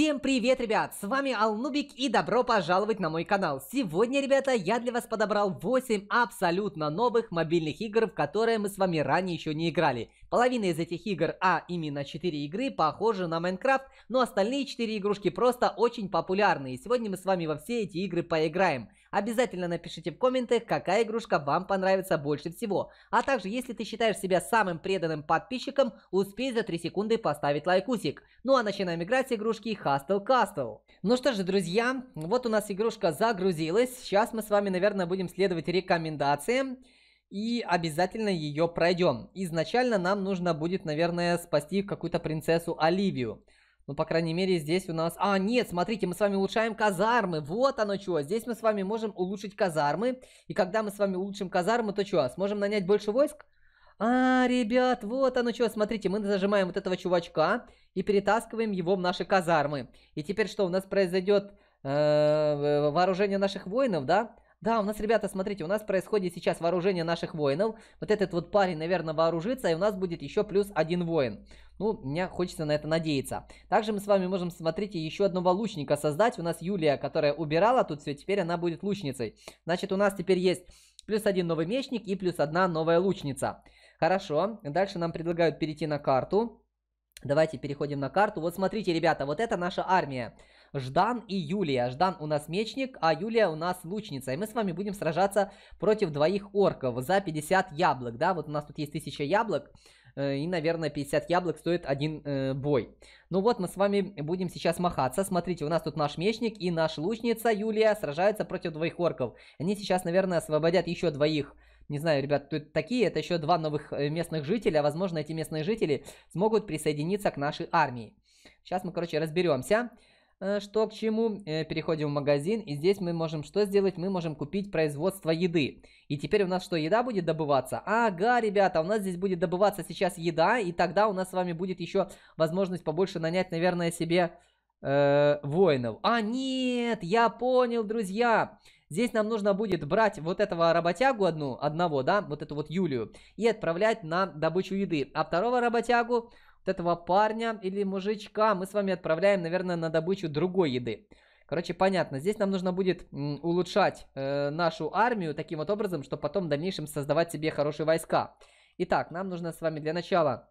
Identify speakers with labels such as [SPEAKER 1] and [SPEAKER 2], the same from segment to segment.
[SPEAKER 1] Всем привет, ребят! С вами Алнубик и добро пожаловать на мой канал. Сегодня, ребята, я для вас подобрал 8 абсолютно новых мобильных игр, в которые мы с вами ранее еще не играли. Половина из этих игр, а именно 4 игры, похожи на Майнкрафт, но остальные 4 игрушки просто очень популярные. И сегодня мы с вами во все эти игры поиграем. Обязательно напишите в комментах, какая игрушка вам понравится больше всего. А также, если ты считаешь себя самым преданным подписчиком, успей за 3 секунды поставить лайкусик. Ну а начинаем играть с игрушки Hustle Castle. Ну что же, друзья, вот у нас игрушка загрузилась. Сейчас мы с вами, наверное, будем следовать рекомендациям и обязательно ее пройдем. Изначально нам нужно будет, наверное, спасти какую-то принцессу Оливию. Ну, по крайней мере, здесь у нас... А, нет, смотрите, мы с вами улучшаем казармы. Вот оно что. Здесь мы с вами можем улучшить казармы. И когда мы с вами улучшим казармы, то что? Сможем нанять больше войск? А, ребят, вот оно что. Смотрите, мы зажимаем вот этого чувачка и перетаскиваем его в наши казармы. И теперь что у нас произойдет? Э -э вооружение наших воинов, да? Да, у нас, ребята, смотрите, у нас происходит сейчас вооружение наших воинов. Вот этот вот парень, наверное, вооружится, и у нас будет еще плюс один воин. Ну, мне хочется на это надеяться. Также мы с вами можем, смотрите, еще одного лучника создать. У нас Юлия, которая убирала тут все, теперь она будет лучницей. Значит, у нас теперь есть плюс один новый мечник и плюс одна новая лучница. Хорошо, дальше нам предлагают перейти на карту. Давайте переходим на карту. Вот смотрите, ребята, вот это наша армия. Ждан и Юлия. Ждан у нас мечник, а Юлия у нас лучница. И мы с вами будем сражаться против двоих орков за 50 яблок, да? Вот у нас тут есть 1000 яблок. Э, и, наверное, 50 яблок стоит один э, бой. Ну вот, мы с вами будем сейчас махаться. Смотрите, у нас тут наш мечник и наша лучница Юлия сражаются против двоих орков. Они сейчас, наверное, освободят еще двоих. Не знаю, ребят, тут такие, это еще два новых э, местных жителя. Возможно, эти местные жители смогут присоединиться к нашей армии. Сейчас мы, короче, разберемся. Э, что к чему. Э, переходим в магазин, и здесь мы можем что сделать? Мы можем купить производство еды. И теперь у нас что, еда будет добываться? Ага, ребята, у нас здесь будет добываться сейчас еда, и тогда у нас с вами будет еще возможность побольше нанять, наверное, себе э, воинов. А, нет, я понял, друзья. Здесь нам нужно будет брать вот этого работягу одну, одного, да, вот эту вот Юлию, и отправлять на добычу еды. А второго работягу вот этого парня или мужичка мы с вами отправляем, наверное, на добычу другой еды. Короче, понятно, здесь нам нужно будет улучшать э, нашу армию таким вот образом, чтобы потом в дальнейшем создавать себе хорошие войска. Итак, нам нужно с вами для начала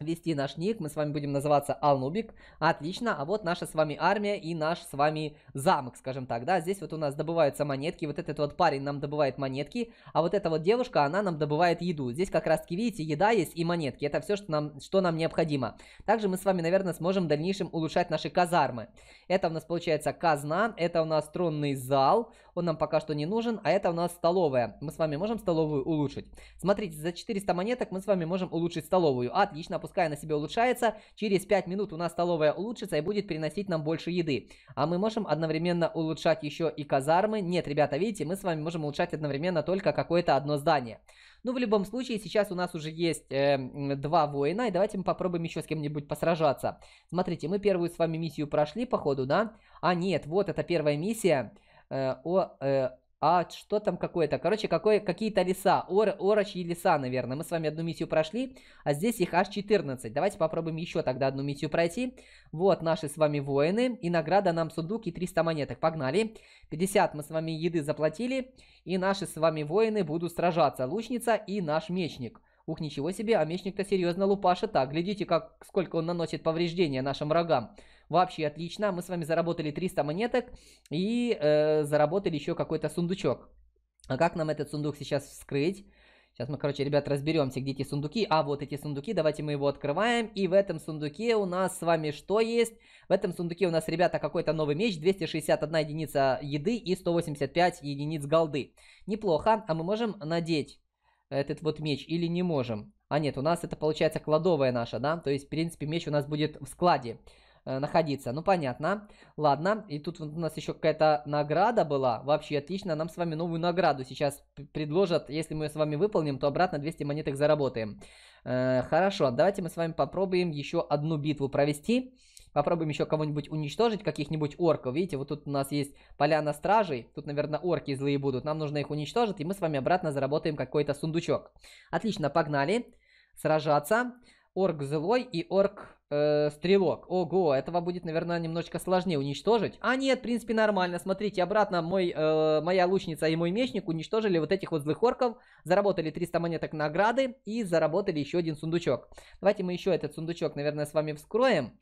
[SPEAKER 1] вести наш ник. Мы с вами будем называться Алнубик. Отлично. А вот наша с вами армия и наш с вами замок, скажем так, да. Здесь вот у нас добываются монетки. Вот этот вот парень нам добывает монетки. А вот эта вот девушка, она нам добывает еду. Здесь как раз таки, видите, еда есть и монетки. Это все, что нам, что нам необходимо. Также мы с вами, наверное, сможем в дальнейшем улучшать наши казармы. Это у нас получается казна. Это у нас тронный зал. Он нам пока что не нужен. А это у нас столовая. Мы с вами можем столовую улучшить. Смотрите, за 400 монеток мы с вами можем улучшить столовую. Отлично пускай она себе улучшается. Через 5 минут у нас столовая улучшится и будет приносить нам больше еды. А мы можем одновременно улучшать еще и казармы. Нет, ребята, видите, мы с вами можем улучшать одновременно только какое-то одно здание. Ну, в любом случае, сейчас у нас уже есть э, два воина, и давайте мы попробуем еще с кем-нибудь посражаться. Смотрите, мы первую с вами миссию прошли, походу, да? А, нет, вот это первая миссия. Э, о, э, а что там какое-то? Короче, какое, какие-то леса. Ор, орочьи леса, наверное. Мы с вами одну миссию прошли, а здесь их аж 14. Давайте попробуем еще тогда одну миссию пройти. Вот наши с вами воины. И награда нам сундук и 300 монеток. Погнали. 50 мы с вами еды заплатили. И наши с вами воины будут сражаться. Лучница и наш мечник. Ух, ничего себе, а мечник-то серьезно лупаша так. Глядите, как, сколько он наносит повреждения нашим врагам. Вообще отлично. Мы с вами заработали 300 монеток и э, заработали еще какой-то сундучок. А как нам этот сундук сейчас вскрыть? Сейчас мы, короче, ребят, разберемся, где эти сундуки. А, вот эти сундуки, давайте мы его открываем. И в этом сундуке у нас с вами что есть? В этом сундуке у нас, ребята, какой-то новый меч, 261 единица еды и 185 единиц голды. Неплохо, а мы можем надеть этот вот меч или не можем? А нет, у нас это получается кладовая наша, да? То есть, в принципе, меч у нас будет в складе. Э, находиться. Ну, понятно. Ладно, и тут у нас еще какая-то награда была. Вообще отлично, нам с вами новую награду сейчас предложат. Если мы ее с вами выполним, то обратно 200 монеток заработаем. Э, хорошо, давайте мы с вами попробуем еще одну битву провести. Попробуем еще кого-нибудь уничтожить, каких-нибудь орков. Видите, вот тут у нас есть поляна стражей. Тут, наверное, орки злые будут. Нам нужно их уничтожить, и мы с вами обратно заработаем какой-то сундучок. Отлично, погнали сражаться. Орк злой и орк э, стрелок. Ого, этого будет, наверное, немножечко сложнее уничтожить. А нет, в принципе, нормально. Смотрите, обратно мой, э, моя лучница и мой мечник уничтожили вот этих вот злых орков. Заработали 300 монеток награды и заработали еще один сундучок. Давайте мы еще этот сундучок, наверное, с вами вскроем.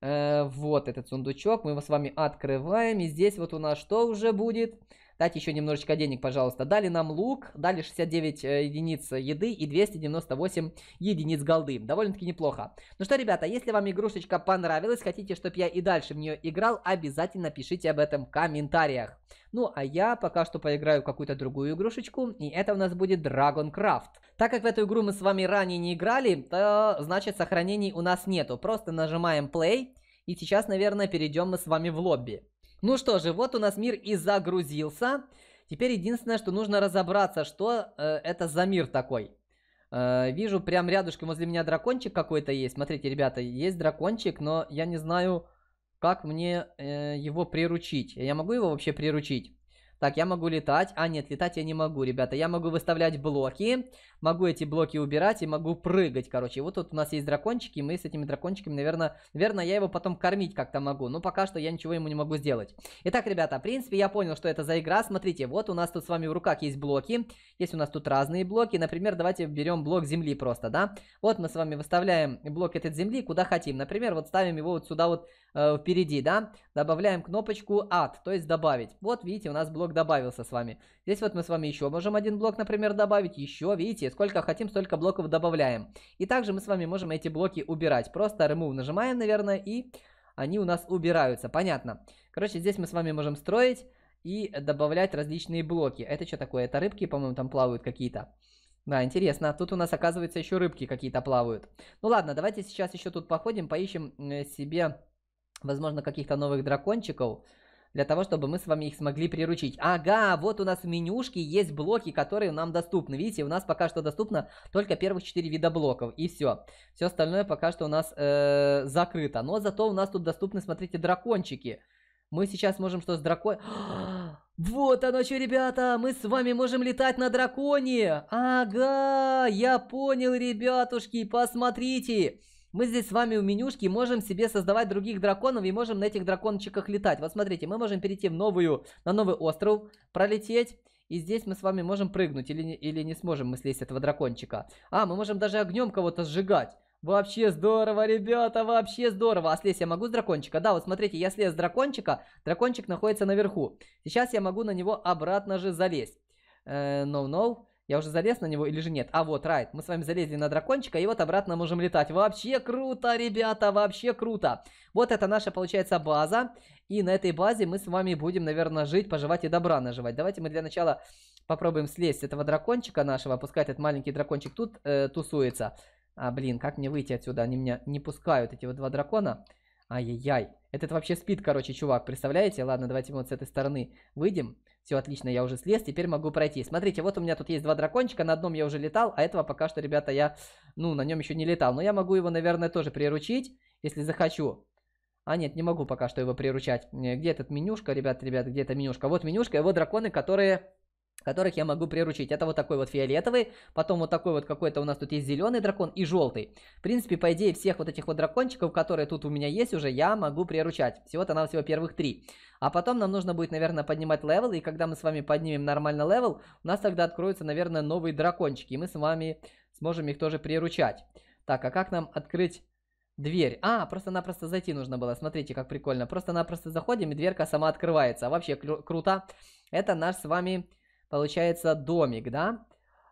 [SPEAKER 1] Э, вот этот сундучок мы его с вами открываем. И здесь вот у нас что уже будет? Дайте еще немножечко денег, пожалуйста. Дали нам лук, дали 69 э, единиц еды и 298 единиц голды. Довольно-таки неплохо. Ну что, ребята, если вам игрушечка понравилась, хотите, чтобы я и дальше в нее играл, обязательно пишите об этом в комментариях. Ну, а я пока что поиграю в какую-то другую игрушечку, и это у нас будет Dragon Craft. Так как в эту игру мы с вами ранее не играли, то значит сохранений у нас нету. Просто нажимаем play, и сейчас, наверное, перейдем мы с вами в лобби. Ну что же, вот у нас мир и загрузился. Теперь единственное, что нужно разобраться, что э, это за мир такой. Э, вижу прям рядышком возле меня дракончик какой-то есть. Смотрите, ребята, есть дракончик, но я не знаю, как мне э, его приручить. Я могу его вообще приручить? Так, я могу летать. А, нет, летать я не могу, ребята. Я могу выставлять блоки. Могу эти блоки убирать и могу прыгать, короче. Вот тут у нас есть дракончики. Мы с этими дракончиками, наверное... Наверное, я его потом кормить как-то могу. Но пока что я ничего ему не могу сделать. Итак, ребята, в принципе, я понял, что это за игра. Смотрите, вот у нас тут с вами в руках есть блоки. Есть у нас тут разные блоки. Например, давайте берем блок земли просто, да? Вот мы с вами выставляем блок этот земли куда хотим. Например, вот ставим его вот сюда вот э, впереди, да, добавляем кнопочку add, то есть добавить. Вот, видите, у нас блок добавился с вами. Здесь вот мы с вами еще можем один блок, например, добавить, еще, видите, сколько хотим, столько блоков добавляем. И также мы с вами можем эти блоки убирать, просто remove нажимаем, наверное, и они у нас убираются, понятно. Короче, здесь мы с вами можем строить и добавлять различные блоки. Это что такое? Это рыбки, по-моему, там плавают какие-то. Да, интересно. Тут у нас, оказывается, еще рыбки какие-то плавают. Ну ладно, давайте сейчас еще тут походим, поищем э, себе возможно, каких-то новых дракончиков, для того, чтобы мы с вами их смогли приручить. Ага, вот у нас в менюшке есть блоки, которые нам доступны. Видите, у нас пока что доступно только первых 4 вида блоков, и все. Все остальное пока что у нас э, закрыто. Но зато у нас тут доступны, смотрите, дракончики. Мы сейчас можем что с дракон... Вот оно что, ребята, мы с вами можем летать на драконе. Ага, я понял, ребятушки, посмотрите. Посмотрите. Мы здесь с вами у менюшки можем себе создавать других драконов и можем на этих дракончиках летать. Вот смотрите, мы можем перейти в новую, на новый остров, пролететь. И здесь мы с вами можем прыгнуть или, или не сможем мы слезть этого дракончика. А, мы можем даже огнем кого-то сжигать. Вообще здорово, ребята, вообще здорово. А слезть я могу с дракончика? Да, вот смотрите, я слез с дракончика, дракончик находится наверху. Сейчас я могу на него обратно же залезть. Э, no, no. Я уже залез на него или же нет? А вот, Райт, мы с вами залезли на дракончика, и вот обратно можем летать. Вообще круто, ребята, вообще круто. Вот это наша, получается, база. И на этой базе мы с вами будем, наверное, жить, поживать и добра наживать. Давайте мы для начала попробуем слезть с этого дракончика нашего. Пускай этот маленький дракончик тут э, тусуется. А, блин, как мне выйти отсюда? Они меня не пускают, эти вот два дракона. Ай-яй-яй. Этот вообще спит, короче, чувак, представляете? Ладно, давайте мы вот с этой стороны выйдем. Все, отлично, я уже слез, теперь могу пройти. Смотрите, вот у меня тут есть два дракончика, на одном я уже летал, а этого пока что, ребята, я, ну, на нем еще не летал. Но я могу его, наверное, тоже приручить, если захочу. А нет, не могу пока что его приручать. Э, где этот менюшка, ребят, ребят, где эта менюшка? Вот менюшка, его драконы, которые которых я могу приручить. Это вот такой вот фиолетовый, потом вот такой вот какой-то у нас тут есть зеленый дракон и желтый. В принципе, по идее, всех вот этих вот дракончиков, которые тут у меня есть уже, я могу приручать. Всего-то нам всего первых три. А потом нам нужно будет, наверное, поднимать левел, и когда мы с вами поднимем нормально левел, у нас тогда откроются, наверное, новые дракончики, и мы с вами сможем их тоже приручать. Так, а как нам открыть дверь. А, просто-напросто зайти нужно было. Смотрите, как прикольно. Просто-напросто заходим, и дверка сама открывается. Вообще кру круто. Это наш с вами получается, домик, да?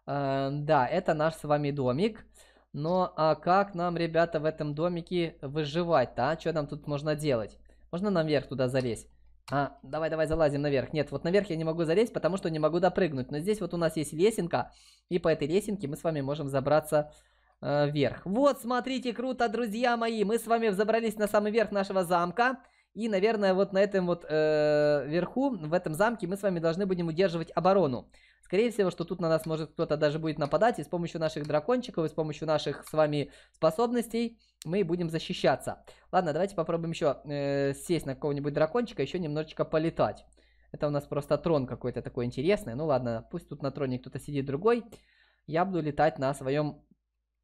[SPEAKER 1] Э, да, это наш с вами домик. Но а как нам, ребята, в этом домике выживать-то, а? Что нам тут можно делать? Можно наверх туда залезть? А, давай, давай, залазим наверх. Нет, вот наверх я не могу залезть, потому что не могу допрыгнуть. Но здесь вот у нас есть лесенка, и по этой лесенке мы с вами можем забраться э, вверх. Вот, смотрите, круто, друзья мои, мы с вами взобрались на самый верх нашего замка. И, наверное, вот на этом вот э, верху, в этом замке, мы с вами должны будем удерживать оборону. Скорее всего, что тут на нас может кто-то даже будет нападать, и с помощью наших дракончиков, и с помощью наших с вами способностей мы будем защищаться. Ладно, давайте попробуем еще э, сесть на какого-нибудь дракончика, еще немножечко полетать. Это у нас просто трон какой-то такой интересный. Ну ладно, пусть тут на троне кто-то сидит другой. Я буду летать на своем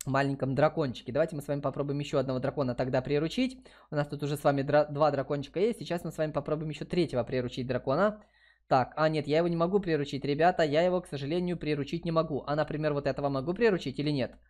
[SPEAKER 1] маленьком дракончике. Давайте мы с вами попробуем еще одного дракона тогда приручить. У нас тут уже с вами дра два дракончика есть. Сейчас мы с вами попробуем еще третьего приручить дракона. Так, а нет, я его не могу приручить, ребята. Я его, к сожалению, приручить не могу. А, например, вот этого могу приручить или нет? Нет.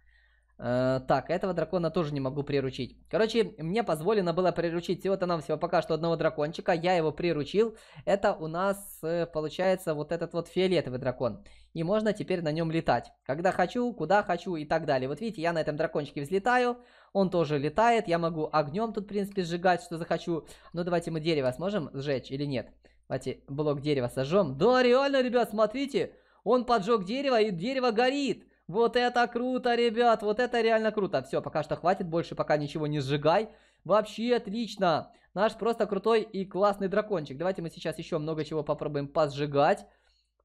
[SPEAKER 1] Э, так, а этого дракона тоже не могу приручить. Короче, мне позволено было приручить всего-то нам всего пока что одного дракончика. Я его приручил. Это у нас э, получается вот этот вот фиолетовый дракон. И можно теперь на нем летать. Когда хочу, куда хочу и так далее. Вот видите, я на этом дракончике взлетаю. Он тоже летает. Я могу огнем тут, в принципе, сжигать, что захочу. Ну, давайте мы дерево сможем сжечь или нет? Давайте блок дерева сожжем. Да, реально, ребят, смотрите. Он поджег дерево, и дерево горит. Вот это круто, ребят, вот это реально круто. Все, пока что хватит, больше пока ничего не сжигай. Вообще отлично. Наш просто крутой и классный дракончик. Давайте мы сейчас еще много чего попробуем посжигать.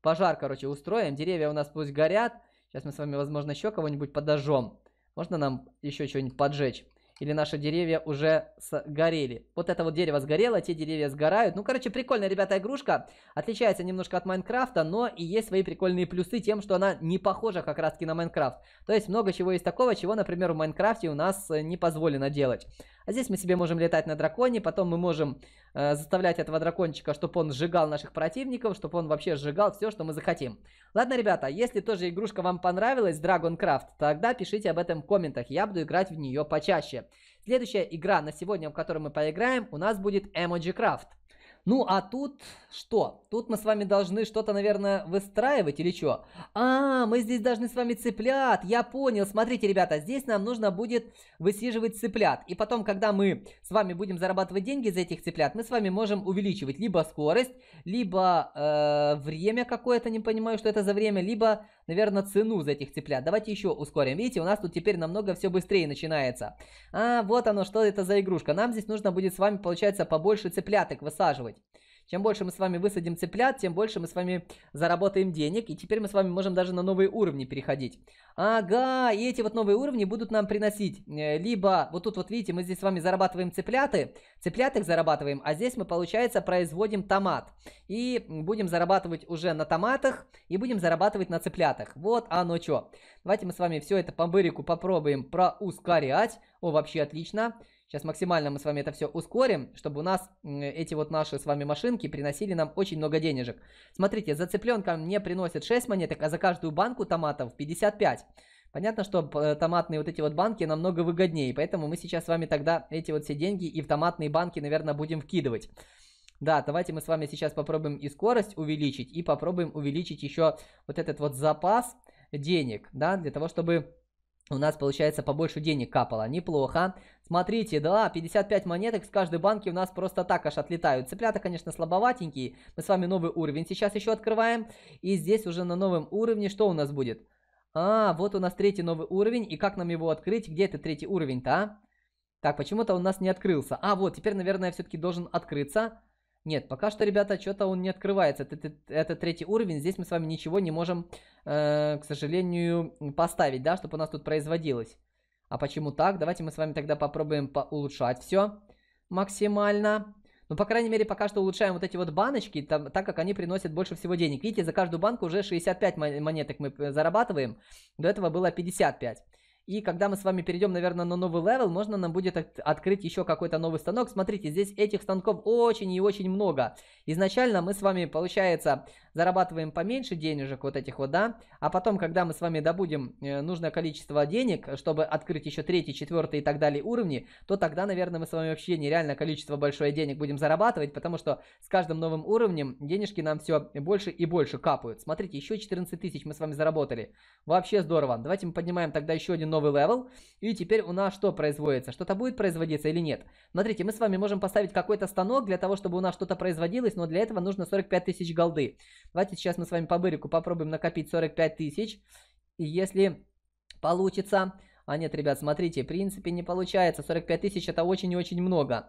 [SPEAKER 1] Пожар, короче, устроим. Деревья у нас пусть горят. Сейчас мы с вами, возможно, еще кого-нибудь подожжем. Можно нам еще что-нибудь поджечь? или наши деревья уже сгорели. Вот это вот дерево сгорело, те деревья сгорают. Ну, короче, прикольная, ребята, игрушка. Отличается немножко от Майнкрафта, но и есть свои прикольные плюсы тем, что она не похожа как раз-таки на Майнкрафт. То есть много чего есть такого, чего, например, в Майнкрафте у нас э, не позволено делать. А здесь мы себе можем летать на драконе, потом мы можем э, заставлять этого дракончика, чтобы он сжигал наших противников, чтобы он вообще сжигал все, что мы захотим. Ладно, ребята, если тоже игрушка вам понравилась, Dragon Craft, тогда пишите об этом в комментах, я буду играть в нее почаще. Следующая игра на сегодня, в которой мы поиграем, у нас будет Emoji Craft. Ну, а тут что? Тут мы с вами должны что-то, наверное, выстраивать или что? А, мы здесь должны с вами цыплят. Я понял. Смотрите, ребята, здесь нам нужно будет высиживать цыплят. И потом, когда мы с вами будем зарабатывать деньги за этих цыплят, мы с вами можем увеличивать либо скорость, либо э, время какое-то, не понимаю, что это за время, либо, наверное, цену за этих цыплят. Давайте еще ускорим. Видите, у нас тут теперь намного все быстрее начинается. А, вот оно, что это за игрушка. Нам здесь нужно будет с вами, получается, побольше цыпляток высаживать делать. Чем больше мы с вами высадим цыплят, тем больше мы с вами заработаем денег. И теперь мы с вами можем даже на новые уровни переходить. Ага, и эти вот новые уровни будут нам приносить. Э, либо, вот тут вот видите, мы здесь с вами зарабатываем цыпляты. Цыплят их зарабатываем, а здесь мы, получается, производим томат. И будем зарабатывать уже на томатах, и будем зарабатывать на цыплятах. Вот оно что. Давайте мы с вами все это по бырику попробуем проускорять. О, вообще отлично. Отлично. Сейчас максимально мы с вами это все ускорим, чтобы у нас эти вот наши с вами машинки приносили нам очень много денежек. Смотрите, за зацепленка мне приносят 6 монеток, а за каждую банку томатов 55. Понятно, что э, томатные вот эти вот банки намного выгоднее, поэтому мы сейчас с вами тогда эти вот все деньги и в томатные банки, наверное, будем вкидывать. Да, давайте мы с вами сейчас попробуем и скорость увеличить, и попробуем увеличить еще вот этот вот запас денег, да, для того, чтобы у нас, получается, побольше денег капало. Неплохо. Смотрите, да, 55 монеток с каждой банки у нас просто так аж отлетают. Цыплята, конечно, слабоватенькие. Мы с вами новый уровень сейчас еще открываем. И здесь уже на новом уровне что у нас будет? А, вот у нас третий новый уровень. И как нам его открыть? Где это третий уровень-то, а? Так, почему-то у нас не открылся. А, вот, теперь, наверное, все-таки должен открыться. Нет, пока что, ребята, что-то он не открывается. Это, это, это третий уровень. Здесь мы с вами ничего не можем, э, к сожалению, поставить, да, чтобы у нас тут производилось. А почему так? Давайте мы с вами тогда попробуем улучшать все максимально. Ну, по крайней мере, пока что улучшаем вот эти вот баночки, там, так как они приносят больше всего денег. Видите, за каждую банку уже 65 монеток мы э, зарабатываем. До этого было 55. И когда мы с вами перейдем, наверное, на новый левел, можно нам будет от открыть еще какой-то новый станок. Смотрите, здесь этих станков очень и очень много. Изначально мы с вами, получается, зарабатываем поменьше денежек вот этих вот, да? А потом, когда мы с вами добудем э, нужное количество денег, чтобы открыть еще третий, четвертый и так далее уровни, то тогда, наверное, мы с вами вообще нереальное количество большое денег будем зарабатывать, потому что с каждым новым уровнем денежки нам все больше и больше капают. Смотрите, еще 14 тысяч мы с вами заработали. Вообще здорово. Давайте мы поднимаем тогда еще один новый новый левел. И теперь у нас что производится? Что-то будет производиться или нет? Смотрите, мы с вами можем поставить какой-то станок для того, чтобы у нас что-то производилось, но для этого нужно 45 тысяч голды. Давайте сейчас мы с вами по бырику попробуем накопить 45 тысяч. И если получится... А нет, ребят, смотрите, в принципе не получается. 45 тысяч это очень и очень много.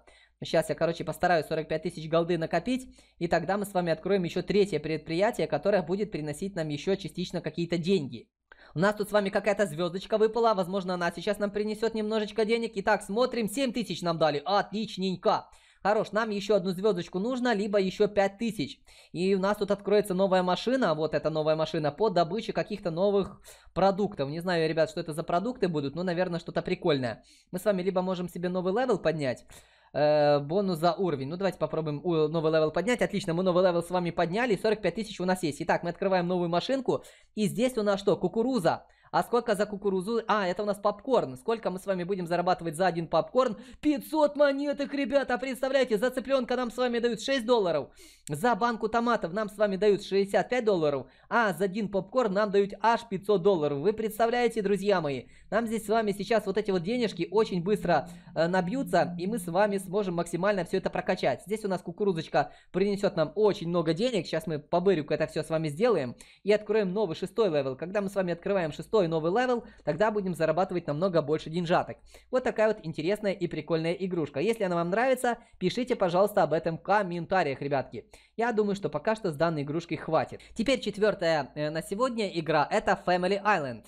[SPEAKER 1] Сейчас я, короче, постараюсь 45 тысяч голды накопить, и тогда мы с вами откроем еще третье предприятие, которое будет приносить нам еще частично какие-то деньги. У нас тут с вами какая-то звездочка выпала. Возможно, она сейчас нам принесет немножечко денег. Итак, смотрим. 7 тысяч нам дали. Отличненько. Хорош, нам еще одну звездочку нужно, либо еще 5000. И у нас тут откроется новая машина, вот эта новая машина, по добыче каких-то новых продуктов. Не знаю, ребят, что это за продукты будут, но, наверное, что-то прикольное. Мы с вами либо можем себе новый левел поднять, Э, бонус за уровень. Ну, давайте попробуем новый левел поднять. Отлично, мы новый левел с вами подняли, 45 тысяч у нас есть. Итак, мы открываем новую машинку, и здесь у нас что? Кукуруза. А сколько за кукурузу? А, это у нас попкорн. Сколько мы с вами будем зарабатывать за один попкорн? 500 монеток, ребята, представляете, за цыпленка нам с вами дают 6 долларов. За банку томатов нам с вами дают 65 долларов. А за один попкорн нам дают аж 500 долларов. Вы представляете, друзья мои? Нам здесь с вами сейчас вот эти вот денежки очень быстро э, набьются. И мы с вами сможем максимально все это прокачать. Здесь у нас кукурузочка принесет нам очень много денег. Сейчас мы по бырюку это все с вами сделаем. И откроем новый шестой левел. Когда мы с вами открываем шестой шестой новый левел, тогда будем зарабатывать намного больше деньжаток. Вот такая вот интересная и прикольная игрушка. Если она вам нравится, пишите, пожалуйста, об этом в комментариях, ребятки. Я думаю, что пока что с данной игрушкой хватит. Теперь четвертая э, на сегодня игра, это Family Island.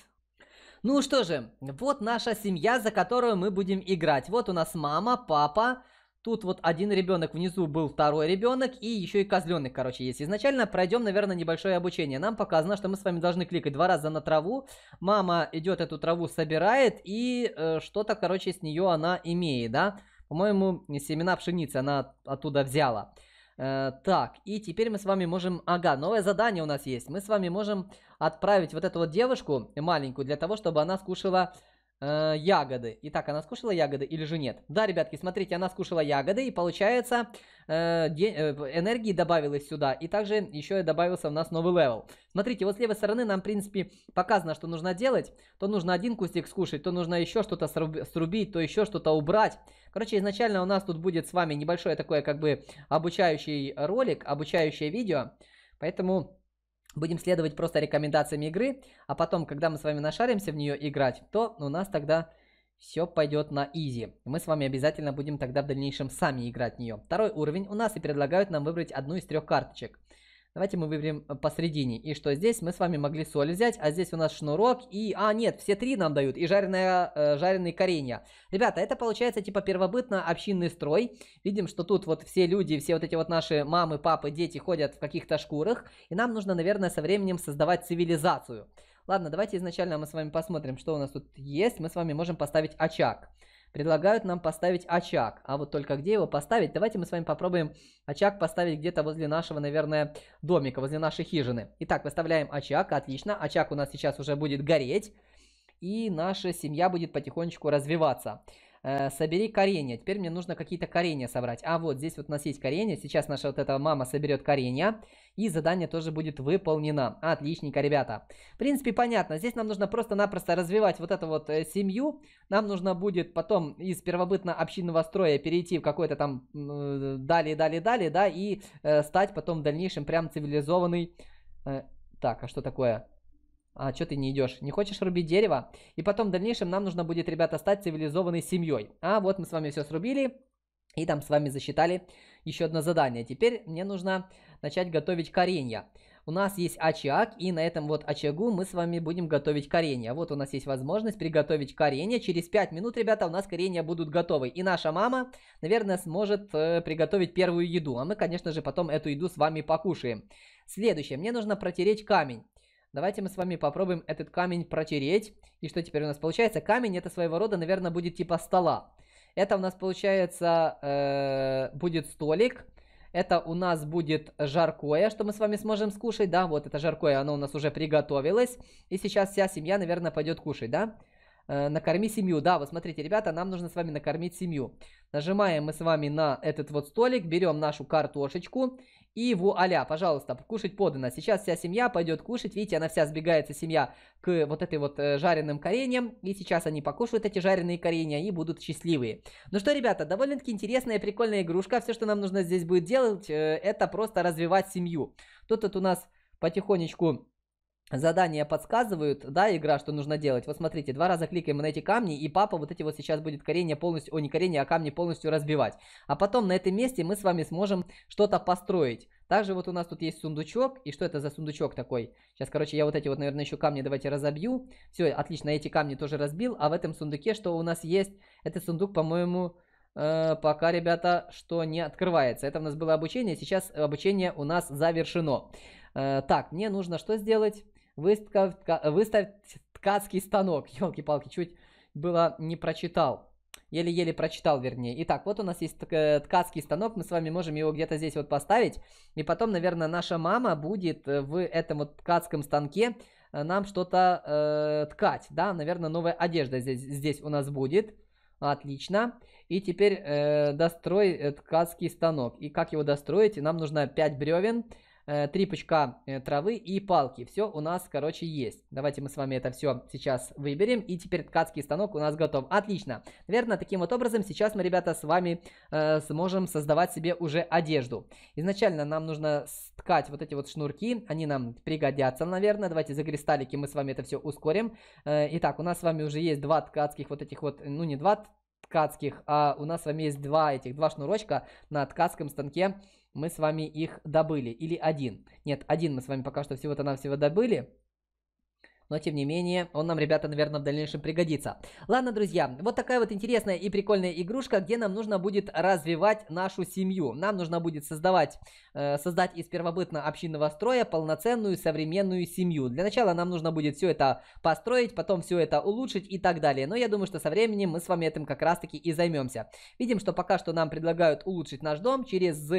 [SPEAKER 1] Ну что же, вот наша семья, за которую мы будем играть. Вот у нас мама, папа, Тут вот один ребенок внизу был второй ребенок и еще и козленок, короче, есть. Изначально пройдем, наверное, небольшое обучение. Нам показано, что мы с вами должны кликать два раза на траву. Мама идет эту траву, собирает и э, что-то, короче, с нее она имеет, да? По-моему, семена пшеницы она оттуда взяла. Э, так, и теперь мы с вами можем... Ага, новое задание у нас есть. Мы с вами можем отправить вот эту вот девушку маленькую для того, чтобы она скушала Э, ягоды. Итак, она скушала ягоды или же нет? Да, ребятки, смотрите, она скушала ягоды, и получается, э, э энергии добавилось сюда. И также еще и добавился у нас новый левел. Смотрите, вот с левой стороны нам, в принципе, показано, что нужно делать. То нужно один кустик скушать, то нужно еще что-то срубить, то еще что-то убрать. Короче, изначально у нас тут будет с вами небольшое такое, как бы, обучающий ролик, обучающее видео. Поэтому будем следовать просто рекомендациям игры, а потом, когда мы с вами нашаримся в нее играть, то у нас тогда все пойдет на изи. Мы с вами обязательно будем тогда в дальнейшем сами играть в нее. Второй уровень у нас и предлагают нам выбрать одну из трех карточек. Давайте мы выберем э, посредине. И что здесь? Мы с вами могли соль взять, а здесь у нас шнурок и... А, нет, все три нам дают. И жареное, э, жареные коренья. Ребята, это получается типа первобытно-общинный строй. Видим, что тут вот все люди, все вот эти вот наши мамы, папы, дети ходят в каких-то шкурах. И нам нужно, наверное, со временем создавать цивилизацию. Ладно, давайте изначально мы с вами посмотрим, что у нас тут есть. Мы с вами можем поставить очаг предлагают нам поставить очаг. А вот только где его поставить? Давайте мы с вами попробуем очаг поставить где-то возле нашего, наверное, домика, возле нашей хижины. Итак, выставляем очаг, отлично. Очаг у нас сейчас уже будет гореть. И наша семья будет потихонечку развиваться. Э, собери коренья. Теперь мне нужно какие-то коренья собрать. А вот здесь вот у нас есть коренья. Сейчас наша вот эта мама соберет коренья. И задание тоже будет выполнено. Отличненько, ребята. В принципе, понятно. Здесь нам нужно просто-напросто развивать вот эту вот э, семью. Нам нужно будет потом из первобытно-общинного строя перейти в какой-то там э, далее-далее-далее, да, и э, стать потом в дальнейшем прям цивилизованный... Э, так, а что такое? А, что ты не идешь? Не хочешь рубить дерево? И потом в дальнейшем нам нужно будет, ребята, стать цивилизованной семьей. А, вот мы с вами все срубили. И там с вами засчитали еще одно задание. Теперь мне нужно начать готовить коренья. У нас есть очаг, и на этом вот очагу мы с вами будем готовить коренья. Вот у нас есть возможность приготовить коренья. Через 5 минут, ребята, у нас коренья будут готовы. И наша мама, наверное, сможет э, приготовить первую еду. А мы, конечно же, потом эту еду с вами покушаем. Следующее. Мне нужно протереть камень. Давайте мы с вами попробуем этот камень протереть. И что теперь у нас получается? Камень это своего рода, наверное, будет типа стола. Это у нас получается э, будет столик. Это у нас будет жаркое, что мы с вами сможем скушать, да? Вот это жаркое, оно у нас уже приготовилось. И сейчас вся семья, наверное, пойдет кушать, да? Э, накорми семью, да, вот смотрите, ребята, нам нужно с вами накормить семью. Нажимаем мы с вами на этот вот столик, берем нашу картошечку и его аля, пожалуйста, кушать подано. Сейчас вся семья пойдет кушать, видите, она вся сбегается, семья, к вот этой вот э, жареным кореньям, и сейчас они покушают эти жареные коренья и будут счастливые. Ну что, ребята, довольно-таки интересная прикольная игрушка, все, что нам нужно здесь будет делать, э, это просто развивать семью. Тут вот у нас потихонечку задания подсказывают, да, игра, что нужно делать. Вот смотрите, два раза кликаем на эти камни, и папа вот эти вот сейчас будет коренья полностью, о, не коренья, а камни полностью разбивать. А потом на этом месте мы с вами сможем что-то построить. Также вот у нас тут есть сундучок, и что это за сундучок такой? Сейчас, короче, я вот эти вот, наверное, еще камни давайте разобью. Все, отлично, эти камни тоже разбил, а в этом сундуке что у нас есть? Это сундук, по-моему, э, пока, ребята, что не открывается. Это у нас было обучение, сейчас обучение у нас завершено. Э, так, мне нужно что сделать? выставить ткацкий станок. Елки-палки, чуть было не прочитал. Еле-еле прочитал, вернее. Итак, вот у нас есть ткацкий станок, мы с вами можем его где-то здесь вот поставить. И потом, наверное, наша мама будет э, в этом вот ткацком станке э, нам что-то э, ткать. Да, наверное, новая одежда здесь, здесь у нас будет. Отлично. И теперь э, дострой э, ткацкий станок. И как его достроить? Нам нужно 5 бревен. Э, три пучка э, травы и палки. Все у нас, короче, есть. Давайте мы с вами это все сейчас выберем. И теперь ткацкий станок у нас готов. Отлично. Наверное, таким вот образом сейчас мы, ребята, с вами э, сможем создавать себе уже одежду. Изначально нам нужно ткать вот эти вот шнурки. Они нам пригодятся, наверное. Давайте за кристаллики мы с вами это все ускорим. Э, итак, у нас с вами уже есть два ткацких вот этих вот, ну не два ткацких, а у нас с вами есть два этих, два шнурочка на ткацком станке мы с вами их добыли. Или один. Нет, один мы с вами пока что всего-то навсего добыли но тем не менее, он нам, ребята, наверное, в дальнейшем пригодится. Ладно, друзья, вот такая вот интересная и прикольная игрушка, где нам нужно будет развивать нашу семью. Нам нужно будет создавать, э, создать из первобытно-общинного строя полноценную современную семью. Для начала нам нужно будет все это построить, потом все это улучшить и так далее. Но я думаю, что со временем мы с вами этим как раз-таки и займемся. Видим, что пока что нам предлагают улучшить наш дом. Через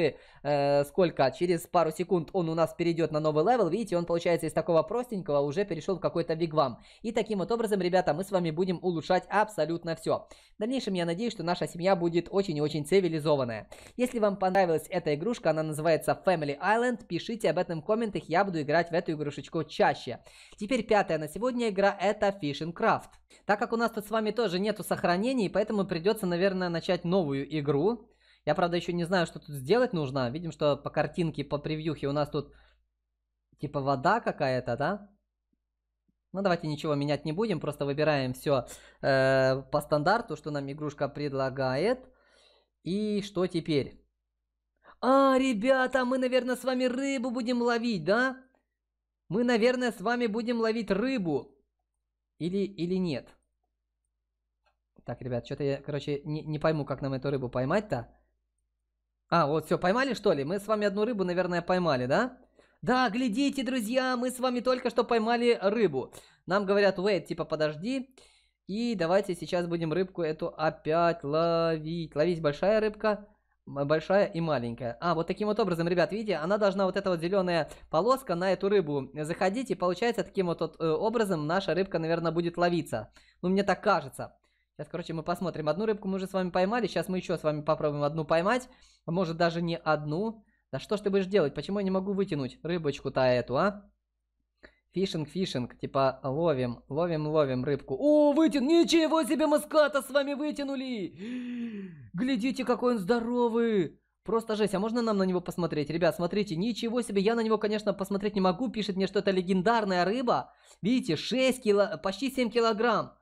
[SPEAKER 1] э, сколько? Через пару секунд он у нас перейдет на новый левел. Видите, он получается из такого простенького уже перешел в какой-то какой-то вигвам. И таким вот образом, ребята, мы с вами будем улучшать абсолютно все. В дальнейшем я надеюсь, что наша семья будет очень и очень цивилизованная. Если вам понравилась эта игрушка, она называется Family Island, пишите об этом в комментах, я буду играть в эту игрушечку чаще. Теперь пятая на сегодня игра это Fishing Craft. Так как у нас тут с вами тоже нету сохранений, поэтому придется, наверное, начать новую игру. Я, правда, еще не знаю, что тут сделать нужно. Видим, что по картинке, по превьюхе у нас тут типа вода какая-то, да? Ну, давайте ничего менять не будем, просто выбираем все э, по стандарту, что нам игрушка предлагает. И что теперь? А, ребята, мы, наверное, с вами рыбу будем ловить, да? Мы, наверное, с вами будем ловить рыбу. Или, или нет? Так, ребят, что-то я, короче, не, не пойму, как нам эту рыбу поймать-то. А, вот все, поймали, что ли? Мы с вами одну рыбу, наверное, поймали, да? Да. Да, глядите, друзья, мы с вами только что поймали рыбу. Нам говорят, wait, типа, подожди. И давайте сейчас будем рыбку эту опять ловить. Ловить большая рыбка, большая и маленькая. А, вот таким вот образом, ребят, видите, она должна вот эта вот зеленая полоска на эту рыбу заходить. И получается, таким вот, вот э, образом наша рыбка, наверное, будет ловиться. Ну, мне так кажется. Сейчас, короче, мы посмотрим. Одну рыбку мы уже с вами поймали. Сейчас мы еще с вами попробуем одну поймать. Может, даже не одну. Да что ж ты будешь делать? Почему я не могу вытянуть рыбочку-то эту, а? Фишинг, фишинг, типа ловим, ловим, ловим рыбку. О, вытян, ничего себе, маската с вами вытянули! Глядите, какой он здоровый! Просто жесть, а можно нам на него посмотреть? Ребят, смотрите, ничего себе, я на него, конечно, посмотреть не могу, пишет мне, что это легендарная рыба. Видите, 6 кило, почти 7 килограмм.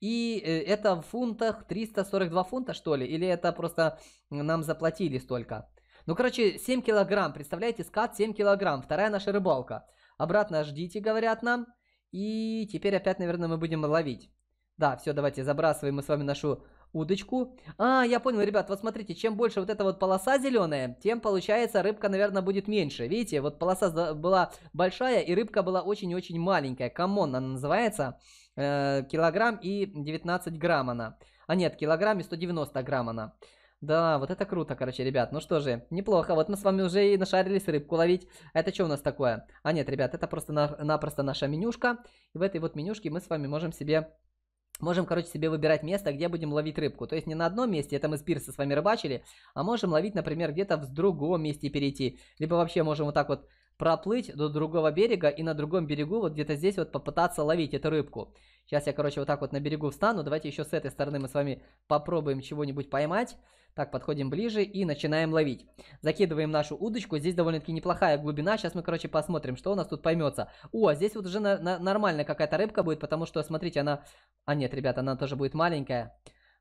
[SPEAKER 1] И э, это в фунтах, 342 фунта, что ли? Или это просто нам заплатили столько? Ну, короче, 7 килограмм, представляете, скат 7 килограмм, вторая наша рыбалка. Обратно ждите, говорят нам. И теперь опять, наверное, мы будем ловить. Да, все, давайте забрасываем мы с вами нашу удочку. А, я понял, ребят, вот смотрите, чем больше вот эта вот полоса зеленая, тем, получается, рыбка, наверное, будет меньше. Видите, вот полоса была большая, и рыбка была очень-очень маленькая. Камон она называется. Э, килограмм и 19 грамм она. А нет, килограмм и 190 грамм она. Да, вот это круто, короче, ребят. Ну что же, неплохо. Вот мы с вами уже и нашарились рыбку ловить. А это что у нас такое? А нет, ребят, это просто-напросто наша менюшка. И в этой вот менюшке мы с вами можем себе Можем, короче, себе выбирать место, где будем ловить рыбку. То есть не на одном месте, это мы с Пирса с вами рыбачили, а можем ловить, например, где-то в другом месте перейти. Либо вообще можем вот так вот проплыть до другого берега и на другом берегу вот где-то здесь вот попытаться ловить эту рыбку. Сейчас я, короче, вот так вот на берегу встану. Давайте еще с этой стороны мы с вами попробуем чего-нибудь поймать. Так, подходим ближе и начинаем ловить. Закидываем нашу удочку. Здесь довольно-таки неплохая глубина. Сейчас мы, короче, посмотрим, что у нас тут поймется. О, а здесь вот уже на на нормальная какая-то рыбка будет, потому что, смотрите, она... А нет, ребята, она тоже будет маленькая.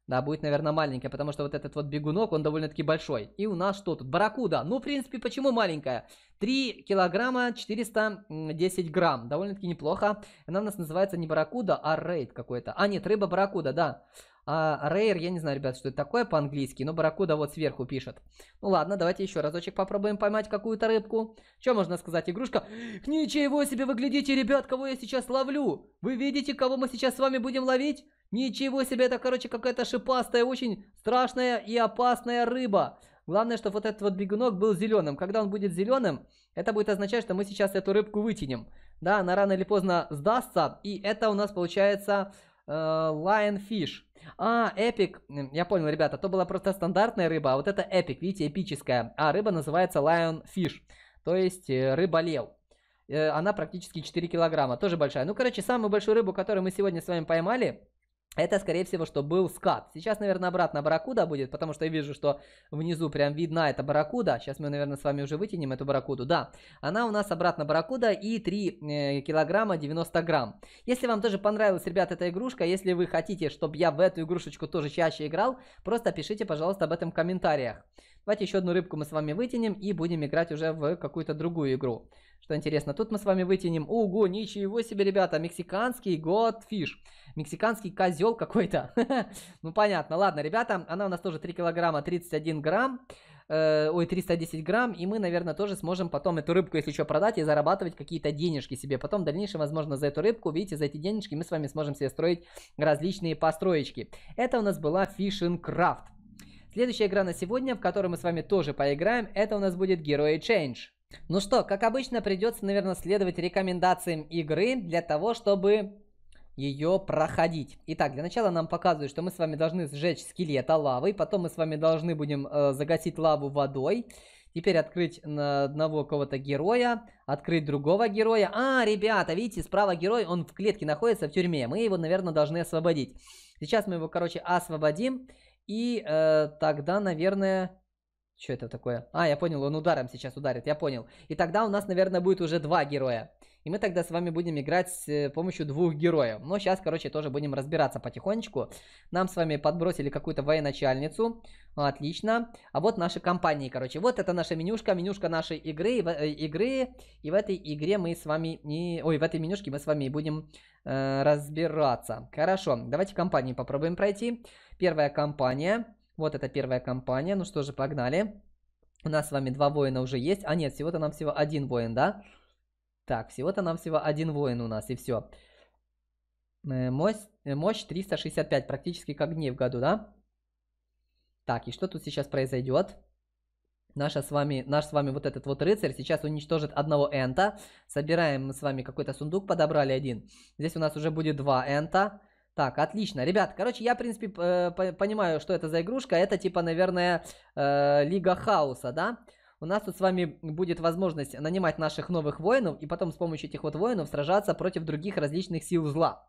[SPEAKER 1] Да, будет, наверное, маленькая, потому что вот этот вот бегунок, он довольно-таки большой. И у нас что тут? Барракуда. Ну, в принципе, почему маленькая? 3 килограмма 410 грамм. Довольно-таки неплохо. Она у нас называется не барракуда, а рейд какой-то. А, нет, рыба барракуда, да. А Rare, я не знаю, ребят, что это такое по-английски, но Баракуда вот сверху пишет. Ну ладно, давайте еще разочек попробуем поймать какую-то рыбку. Что можно сказать, игрушка? Ничего себе, вы глядите, ребят, кого я сейчас ловлю! Вы видите, кого мы сейчас с вами будем ловить? Ничего себе, это, короче, какая-то шипастая, очень страшная и опасная рыба. Главное, чтобы вот этот вот бегунок был зеленым. Когда он будет зеленым, это будет означать, что мы сейчас эту рыбку вытянем. Да, она рано или поздно сдастся, и это у нас получается э, lionfish. А, эпик. Я понял, ребята, то была просто стандартная рыба, а вот это эпик, видите, эпическая. А рыба называется lionfish, то есть рыба э, рыболев. Э, она практически 4 килограмма, тоже большая. Ну, короче, самую большую рыбу, которую мы сегодня с вами поймали, это, скорее всего, что был скат. Сейчас, наверное, обратно баракуда будет, потому что я вижу, что внизу прям видна эта баракуда. Сейчас мы, наверное, с вами уже вытянем эту баракуду. Да, она у нас обратно баракуда и 3 э, килограмма 90 грамм. Если вам тоже понравилась, ребят, эта игрушка, если вы хотите, чтобы я в эту игрушечку тоже чаще играл, просто пишите, пожалуйста, об этом в комментариях. Давайте еще одну рыбку мы с вами вытянем и будем играть уже в какую-то другую игру. Что интересно, тут мы с вами вытянем. Ого, ничего себе, ребята, мексиканский годфиш. Мексиканский козел какой-то. Ну, понятно. Ладно, ребята, она у нас тоже 3 килограмма 31 грамм. Э, ой, 310 грамм. И мы, наверное, тоже сможем потом эту рыбку, если что, продать и зарабатывать какие-то денежки себе. Потом в дальнейшем, возможно, за эту рыбку, видите, за эти денежки мы с вами сможем себе строить различные построечки. Это у нас была Fishing Craft. Следующая игра на сегодня, в которой мы с вами тоже поиграем, это у нас будет Герои Change. Ну что, как обычно, придется, наверное, следовать рекомендациям игры для того, чтобы ее проходить. Итак, для начала нам показывают, что мы с вами должны сжечь скелета лавой, потом мы с вами должны будем э, загасить лаву водой, теперь открыть одного кого-то героя, открыть другого героя. А, ребята, видите, справа герой, он в клетке находится, в тюрьме, мы его, наверное, должны освободить. Сейчас мы его, короче, освободим, и э, тогда, наверное... Что это такое? А, я понял, он ударом сейчас ударит, я понял. И тогда у нас, наверное, будет уже два героя. И мы тогда с вами будем играть с э, помощью двух героев. Но сейчас, короче, тоже будем разбираться потихонечку. Нам с вами подбросили какую-то военачальницу. Отлично. А вот наши компании, короче. Вот это наша менюшка, менюшка нашей игры. Э, игры. И в этой игре мы с вами... Не... Ой, в этой менюшке мы с вами будем э, разбираться. Хорошо, давайте компании попробуем пройти. Первая компания... Вот это первая компания. Ну что же, погнали. У нас с вами два воина уже есть. А нет, всего-то нам всего один воин, да? Так, всего-то нам всего один воин у нас, и все. Э, э, мощь, мощь 365, практически как дней в году, да? Так, и что тут сейчас произойдет? Наша с вами, наш с вами вот этот вот рыцарь сейчас уничтожит одного энта. Собираем мы с вами какой-то сундук, подобрали один. Здесь у нас уже будет два энта. Так, отлично. Ребят, короче, я, в принципе, э, понимаю, что это за игрушка. Это типа, наверное, э, Лига Хаоса, да? У нас тут с вами будет возможность нанимать наших новых воинов и потом с помощью этих вот воинов сражаться против других различных сил зла.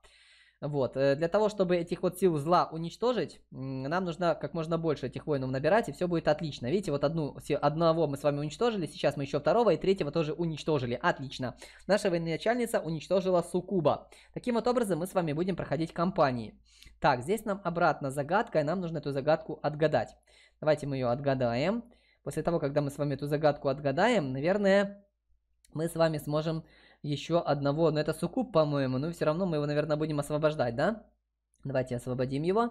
[SPEAKER 1] Вот. Э, для того, чтобы этих вот сил зла уничтожить, нам нужно как можно больше этих воинов набирать, и все будет отлично. Видите, вот одну, одного мы с вами уничтожили, сейчас мы еще второго и третьего тоже уничтожили. Отлично. Наша военачальница уничтожила Сукуба. Таким вот образом мы с вами будем проходить кампании. Так, здесь нам обратно загадка, и нам нужно эту загадку отгадать. Давайте мы ее отгадаем. После того, когда мы с вами эту загадку отгадаем, наверное, мы с вами сможем еще одного, но это Сукуб, по-моему, но все равно мы его, наверное, будем освобождать, да? Давайте освободим его.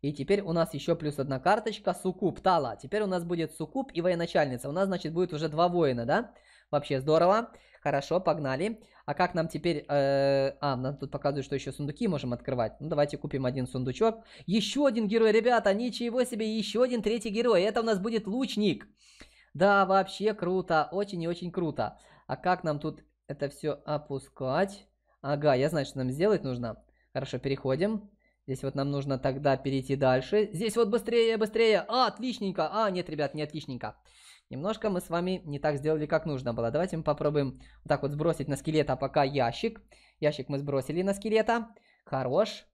[SPEAKER 1] И теперь у нас еще плюс одна карточка, Сукуб, Тала. Теперь у нас будет Сукуб и военачальница. У нас, значит, будет уже два воина, да? Вообще здорово. Хорошо, погнали. А как нам теперь... Э, а, нам тут показывают, что еще сундуки можем открывать. Ну, давайте купим один сундучок. Еще один герой, ребята, ничего себе, еще один третий герой. Это у нас будет лучник. Да, вообще круто, очень и очень круто. А как нам тут это все опускать. Ага, я знаю, что нам сделать нужно. Хорошо, переходим. Здесь вот нам нужно тогда перейти дальше. Здесь вот быстрее, быстрее. А, отличненько. А, нет, ребят, не отличненько. Немножко мы с вами не так сделали, как нужно было. Давайте мы попробуем вот так вот сбросить на скелета пока ящик. Ящик мы сбросили на скелета. Хорош.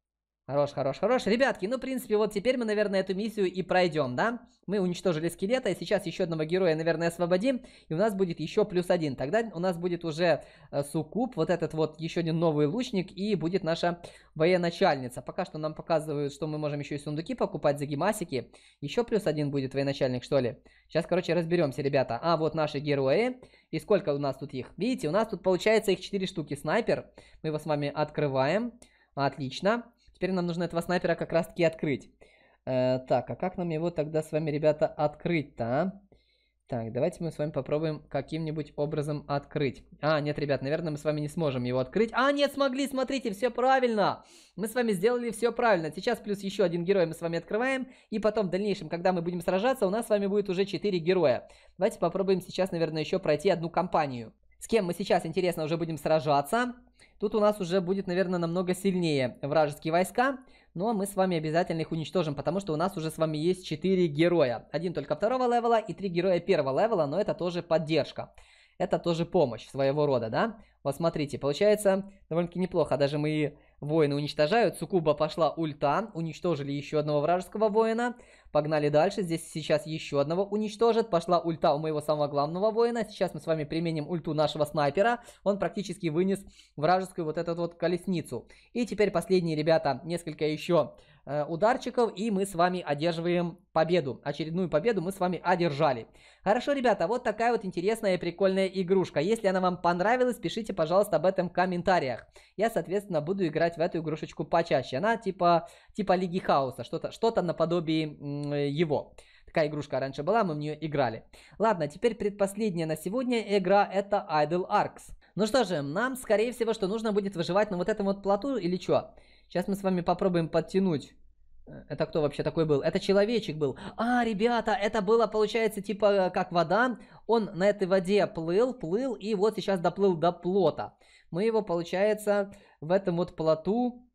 [SPEAKER 1] Хорош, хорош, хорош. Ребятки, ну, в принципе, вот теперь мы, наверное, эту миссию и пройдем, да? Мы уничтожили скелета, и сейчас еще одного героя, наверное, освободим, и у нас будет еще плюс один. Тогда у нас будет уже э, суккуб, вот этот вот еще один новый лучник, и будет наша военачальница. Пока что нам показывают, что мы можем еще и сундуки покупать за гемасики. Еще плюс один будет военачальник, что ли? Сейчас, короче, разберемся, ребята. А, вот наши герои. И сколько у нас тут их? Видите, у нас тут получается их 4 штуки. Снайпер, мы его с вами открываем. Отлично. Теперь нам нужно этого снайпера как раз-таки открыть. Э, так, а как нам его тогда с вами, ребята, открыть-то, а? Так, давайте мы с вами попробуем каким-нибудь образом открыть. А, нет, ребят, наверное, мы с вами не сможем его открыть. А, нет, смогли, смотрите, все правильно. Мы с вами сделали все правильно. Сейчас плюс еще один герой мы с вами открываем. И потом в дальнейшем, когда мы будем сражаться, у нас с вами будет уже 4 героя. Давайте попробуем сейчас, наверное, еще пройти одну кампанию. С кем мы сейчас, интересно, уже будем сражаться. Тут у нас уже будет, наверное, намного сильнее вражеские войска. Но ну, а мы с вами обязательно их уничтожим, потому что у нас уже с вами есть 4 героя. Один только второго левела и 3 героя первого левела, но это тоже поддержка. Это тоже помощь своего рода, да? Вот смотрите, получается довольно-таки неплохо. Даже мы Воины уничтожают. Сукуба пошла ульта. Уничтожили еще одного вражеского воина. Погнали дальше. Здесь сейчас еще одного уничтожат. Пошла ульта у моего самого главного воина. Сейчас мы с вами применим ульту нашего снайпера. Он практически вынес вражескую вот эту вот колесницу. И теперь последние, ребята, несколько еще Э, ударчиков, и мы с вами одерживаем победу. Очередную победу мы с вами одержали. Хорошо, ребята, вот такая вот интересная и прикольная игрушка. Если она вам понравилась, пишите, пожалуйста, об этом в комментариях. Я, соответственно, буду играть в эту игрушечку почаще. Она типа, типа Лиги Хаоса, что-то что, -то, наподобие его. Такая игрушка раньше была, мы в нее играли. Ладно, теперь предпоследняя на сегодня игра это Idle Arcs. Ну что же, нам, скорее всего, что нужно будет выживать на вот этом вот плоту или что? Сейчас мы с вами попробуем подтянуть. Э, это кто вообще такой был? Это человечек был. А, ребята, это было, получается, типа э, как вода. Он на этой воде плыл, плыл, и вот сейчас доплыл до плота. Мы его, получается, в этом вот плоту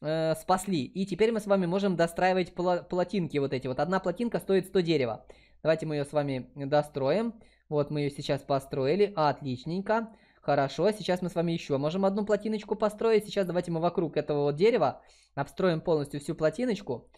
[SPEAKER 1] э, спасли. И теперь мы с вами можем достраивать пла плотинки вот эти. Вот одна плотинка стоит 100 дерева. Давайте мы ее с вами достроим. Вот мы ее сейчас построили. Отличненько. Хорошо, сейчас мы с вами еще можем одну плотиночку построить. Сейчас давайте мы вокруг этого вот дерева обстроим полностью всю плотиночку.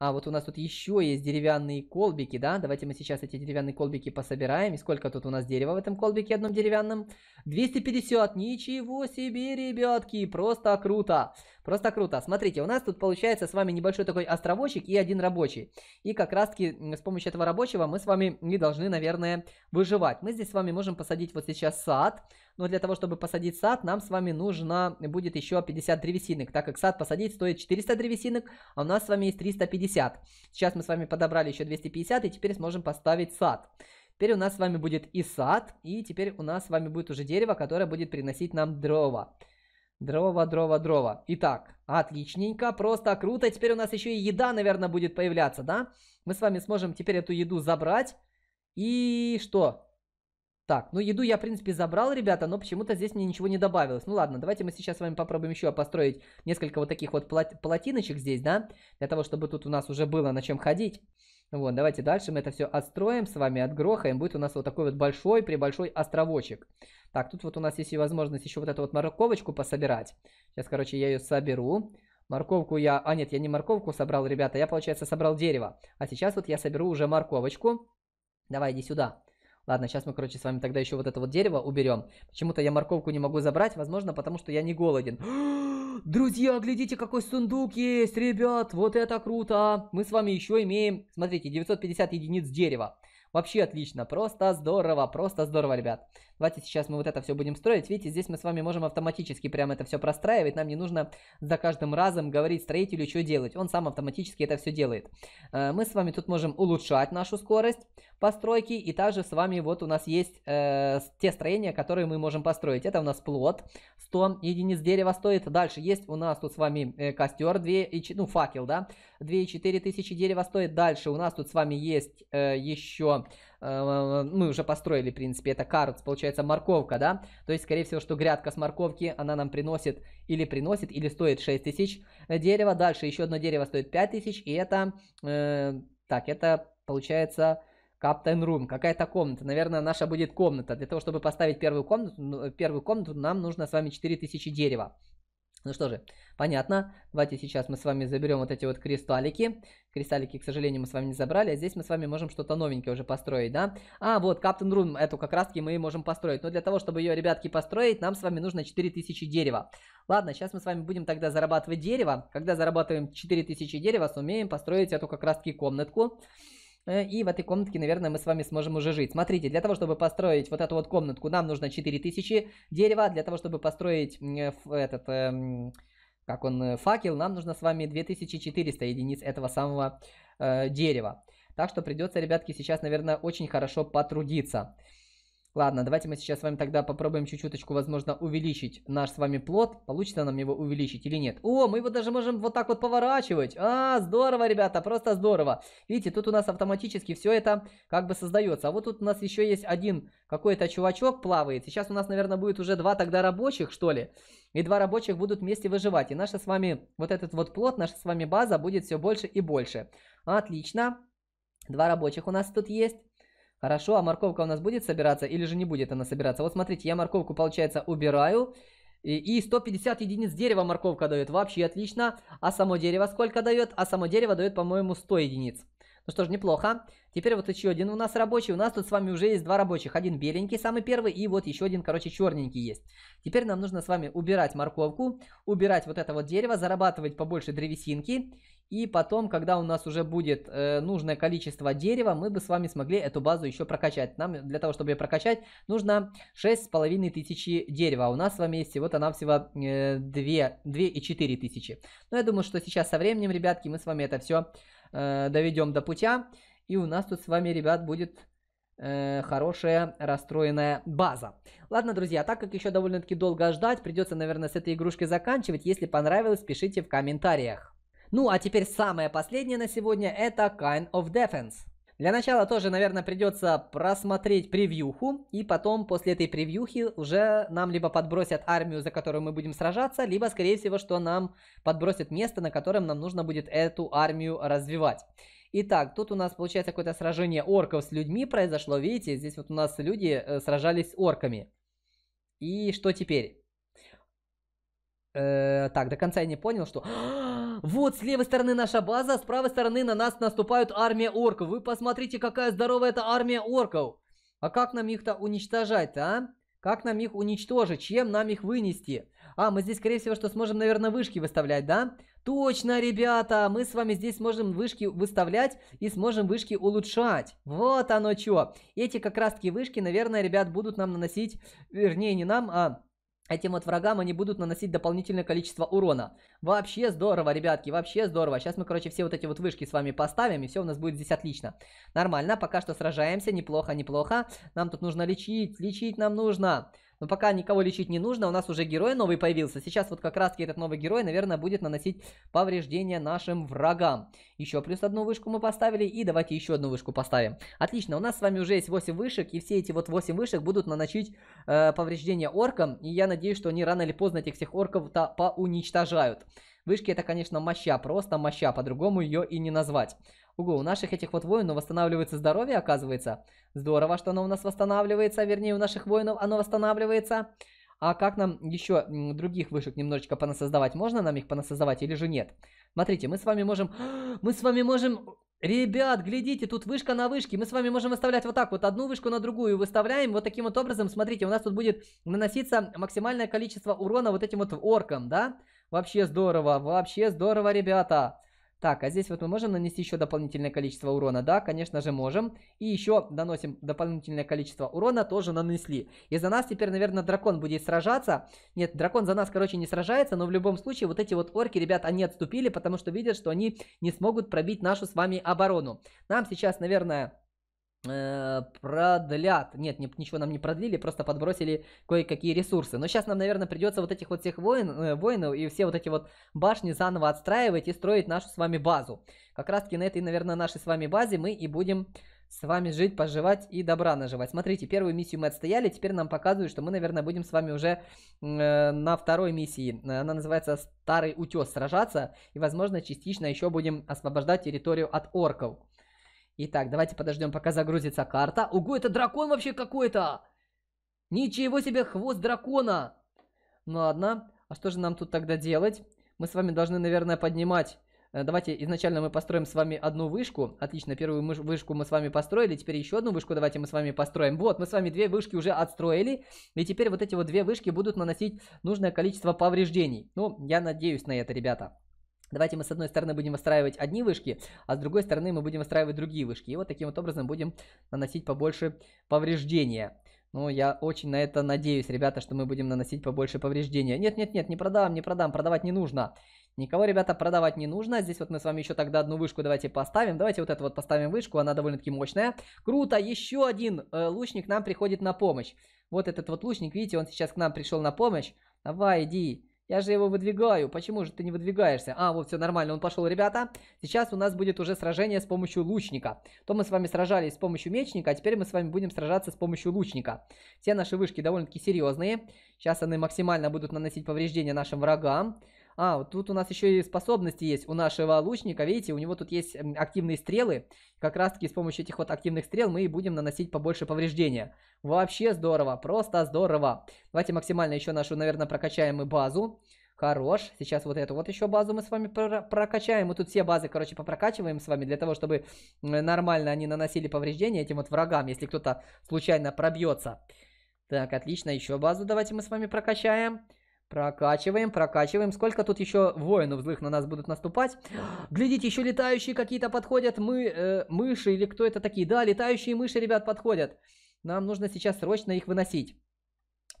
[SPEAKER 1] А вот у нас тут еще есть деревянные колбики, да? Давайте мы сейчас эти деревянные колбики пособираем. И сколько тут у нас дерева в этом колбике одном деревянном? 250. Ничего себе, ребятки! Просто круто! Просто круто. Смотрите, у нас тут получается с вами небольшой такой островочек и один рабочий. И как раз таки с помощью этого рабочего мы с вами не должны, наверное, выживать. Мы здесь с вами можем посадить вот сейчас сад но для того, чтобы посадить сад, нам с вами нужно э, будет еще 50 древесинок, так как сад посадить стоит 400 древесинок, а у нас с вами есть 350. Сейчас мы с вами подобрали еще 250 и теперь сможем поставить сад. Теперь у нас с вами будет и сад, и теперь у нас с вами будет уже дерево, которое будет приносить нам дрова. Дрова, дрова, дрова. Итак, отличненько, просто круто. Теперь у нас еще и еда, наверное, будет появляться, да? Мы с вами сможем теперь эту еду забрать. И что? Так, ну еду я, в принципе, забрал, ребята, но почему-то здесь мне ничего не добавилось. Ну ладно, давайте мы сейчас с вами попробуем еще построить несколько вот таких вот плат плотиночек здесь, да, для того, чтобы тут у нас уже было на чем ходить. Вот, давайте дальше мы это все отстроим с вами, отгрохаем. Будет у нас вот такой вот большой, при большой островочек. Так, тут вот у нас есть и возможность еще вот эту вот морковочку пособирать. Сейчас, короче, я ее соберу. Морковку я... А, нет, я не морковку собрал, ребята. Я, получается, собрал дерево. А сейчас вот я соберу уже морковочку. Давай, иди сюда. Ладно, сейчас мы, короче, с вами тогда еще вот это вот дерево уберем. Почему-то я морковку не могу забрать, возможно, потому что я не голоден. Друзья, глядите, какой сундук есть, ребят, вот это круто. Мы с вами еще имеем, смотрите, 950 единиц дерева. Вообще отлично, просто здорово, просто здорово, ребят. Давайте сейчас мы вот это все будем строить. Видите, здесь мы с вами можем автоматически прям это все простраивать. Нам не нужно за каждым разом говорить строителю, что делать. Он сам автоматически это все делает. Э, мы с вами тут можем улучшать нашу скорость, постройки. И также с вами вот у нас есть э, те строения, которые мы можем построить. Это у нас плод, 100 единиц дерева стоит. Дальше есть у нас тут с вами э, костер, 2 и, ну факел, да, 2,4 тысячи дерева стоит. Дальше у нас тут с вами есть э, еще э, мы уже построили, в принципе, это карц, получается, морковка, да? То есть, скорее всего, что грядка с морковки, она нам приносит или приносит, или стоит тысяч э, дерева. Дальше еще одно дерево стоит тысяч и это... Э, так, это получается Каптен Рум. Какая-то комната. Наверное, наша будет комната. Для того, чтобы поставить первую комнату, ну, э, первую комнату нам нужно с вами 4000 дерева. Ну что же, понятно. Давайте сейчас мы с вами заберем вот эти вот кристаллики. Кристаллики, к сожалению, мы с вами не забрали. А здесь мы с вами можем что-то новенькое уже построить, да? А, вот, Каптен Рум, эту как раз-таки мы можем построить. Но для того, чтобы ее, ребятки, построить, нам с вами нужно 4000 дерева. Ладно, сейчас мы с вами будем тогда зарабатывать дерево. Когда зарабатываем 4000 дерева, сумеем построить эту как раз-таки комнатку. Э, и в этой комнатке, наверное, мы с вами сможем уже жить. Смотрите, для того, чтобы построить вот эту вот комнатку, нам нужно 4000 дерева. Для того, чтобы построить э, этот эм, как он, э, факел, нам нужно с вами 2400 единиц этого самого дерева. Так что придется, ребятки, сейчас, наверное, очень хорошо потрудиться. Ладно, давайте мы сейчас с вами тогда попробуем чуть-чуточку, возможно, увеличить наш с вами плод. Получится нам его увеличить или нет? О, мы его даже можем вот так вот поворачивать. А, здорово, ребята, просто здорово. Видите, тут у нас автоматически все это как бы создается. А вот тут у нас еще есть один какой-то чувачок плавает. Сейчас у нас, наверное, будет уже два тогда рабочих, что ли. И два рабочих будут вместе выживать. И наша с вами, вот этот вот плод, наша с вами база будет все больше и больше. Отлично. Два рабочих у нас тут есть. Хорошо, а морковка у нас будет собираться или же не будет она собираться? Вот смотрите, я морковку, получается, убираю. И 150 единиц дерева морковка дает. Вообще отлично. А само дерево сколько дает? А само дерево дает, по-моему, 100 единиц. Ну что ж, неплохо. Теперь вот еще один у нас рабочий. У нас тут с вами уже есть два рабочих. Один беленький, самый первый, и вот еще один, короче, черненький есть. Теперь нам нужно с вами убирать морковку, убирать вот это вот дерево, зарабатывать побольше древесинки. И потом, когда у нас уже будет э, нужное количество дерева, мы бы с вами смогли эту базу еще прокачать. Нам для того, чтобы ее прокачать, нужно 6500 дерева. А у нас с вами есть всего-то навсего э, 2, и 4 тысячи. Но я думаю, что сейчас со временем, ребятки, мы с вами это все э, доведем до путя. И у нас тут с вами, ребят, будет э, хорошая расстроенная база. Ладно, друзья, так как еще довольно-таки долго ждать, придется, наверное, с этой игрушкой заканчивать. Если понравилось, пишите в комментариях. Ну а теперь самое последнее на сегодня это Kind of Defense. Для начала тоже, наверное, придется просмотреть превьюху, и потом после этой превьюхи уже нам либо подбросят армию, за которую мы будем сражаться, либо, скорее всего, что нам подбросят место, на котором нам нужно будет эту армию развивать. Итак, тут у нас получается какое-то сражение орков с людьми произошло, видите, здесь вот у нас люди э, сражались с орками. И что теперь? -э так, до конца я не понял, что... Вот, с левой стороны наша база, а с правой стороны на нас наступают армия орков. Вы посмотрите, какая здоровая эта армия орков. А как нам их-то уничтожать а? Как нам их уничтожить? Чем нам их вынести? А, мы здесь, скорее всего, что сможем, наверное, вышки выставлять, да? Точно, ребята, мы с вами здесь сможем вышки выставлять и сможем вышки улучшать. Вот оно что. Эти как раз-таки вышки, наверное, ребят, будут нам наносить... Вернее, не нам, а Этим а вот врагам они будут наносить дополнительное количество урона. Вообще здорово, ребятки, вообще здорово. Сейчас мы, короче, все вот эти вот вышки с вами поставим, и все у нас будет здесь отлично. Нормально, пока что сражаемся, неплохо, неплохо. Нам тут нужно лечить, лечить нам нужно. Но пока никого лечить не нужно, у нас уже герой новый появился. Сейчас вот как раз-таки этот новый герой, наверное, будет наносить повреждения нашим врагам. Еще плюс одну вышку мы поставили, и давайте еще одну вышку поставим. Отлично, у нас с вами уже есть 8 вышек, и все эти вот 8 вышек будут наносить э, повреждения оркам. И я надеюсь, что они рано или поздно этих всех орков-то поуничтожают. Вышки это, конечно, моща, просто моща, по-другому ее и не назвать. Ого, у наших этих вот воинов восстанавливается здоровье, оказывается. Здорово, что оно у нас восстанавливается, а вернее, у наших воинов оно восстанавливается. А как нам еще других вышек немножечко понасоздавать? Можно нам их понасоздавать или же нет? Смотрите, мы с вами можем... Мы с вами можем... Ребят, глядите, тут вышка на вышке. Мы с вами можем выставлять вот так вот, одну вышку на другую. Выставляем вот таким вот образом. Смотрите, у нас тут будет наноситься максимальное количество урона вот этим вот оркам, да? Вообще здорово, вообще здорово, ребята. Ребята. Так, а здесь вот мы можем нанести еще дополнительное количество урона? Да, конечно же можем. И еще доносим дополнительное количество урона, тоже нанесли. И за нас теперь, наверное, дракон будет сражаться. Нет, дракон за нас, короче, не сражается, но в любом случае вот эти вот орки, ребят, они отступили, потому что видят, что они не смогут пробить нашу с вами оборону. Нам сейчас, наверное Э, продлят. Нет, ничего нам не продлили, просто подбросили кое-какие ресурсы. Но сейчас нам, наверное, придется вот этих вот всех воин, э, воинов и все вот эти вот башни заново отстраивать и строить нашу с вами базу. Как раз таки на этой, наверное, нашей с вами базе мы и будем с вами жить, поживать и добра наживать. Смотрите, первую миссию мы отстояли, теперь нам показывают, что мы, наверное, будем с вами уже э, на второй миссии. Она называется «Старый утес» сражаться, и, возможно, частично еще будем освобождать территорию от орков. Итак, давайте подождем, пока загрузится карта. Ого, это дракон вообще какой-то! Ничего себе, хвост дракона! Ну ладно, а что же нам тут тогда делать? Мы с вами должны, наверное, поднимать... Э, давайте изначально мы построим с вами одну вышку. Отлично, первую вышку мы с вами построили. Теперь еще одну вышку давайте мы с вами построим. Вот, мы с вами две вышки уже отстроили. И теперь вот эти вот две вышки будут наносить нужное количество повреждений. Ну, я надеюсь на это, ребята. Давайте мы с одной стороны будем выстраивать одни вышки, а с другой стороны мы будем выстраивать другие вышки. И вот таким вот образом будем наносить побольше повреждения. Ну, я очень на это надеюсь, ребята, что мы будем наносить побольше повреждения. Нет-нет-нет, не продам, не продам, продавать не нужно. Никого, ребята, продавать не нужно. Здесь вот мы с вами еще тогда одну вышку давайте поставим. Давайте вот эту вот поставим вышку, она довольно-таки мощная. Круто, еще один э, лучник нам приходит на помощь. Вот этот вот лучник, видите, он сейчас к нам пришел на помощь. Давай, иди. Я же его выдвигаю. Почему же ты не выдвигаешься? А, вот все нормально, он пошел, ребята. Сейчас у нас будет уже сражение с помощью лучника. То мы с вами сражались с помощью мечника, а теперь мы с вами будем сражаться с помощью лучника. Все наши вышки довольно-таки серьезные. Сейчас они максимально будут наносить повреждения нашим врагам. А, вот тут у нас еще и способности есть у нашего лучника. Видите, у него тут есть активные стрелы. Как раз таки с помощью этих вот активных стрел мы и будем наносить побольше повреждения. Вообще здорово, просто здорово. Давайте максимально еще нашу, наверное, прокачаем и базу. Хорош. Сейчас вот эту вот еще базу мы с вами про прокачаем. Мы тут все базы, короче, попрокачиваем с вами для того, чтобы нормально они наносили повреждения этим вот врагам, если кто-то случайно пробьется. Так, отлично. Еще базу давайте мы с вами прокачаем. Прокачиваем, прокачиваем. Сколько тут еще воинов злых на нас будут наступать? Глядите, еще летающие какие-то подходят. Мы, э, мыши или кто это такие? Да, летающие мыши, ребят, подходят. Нам нужно сейчас срочно их выносить.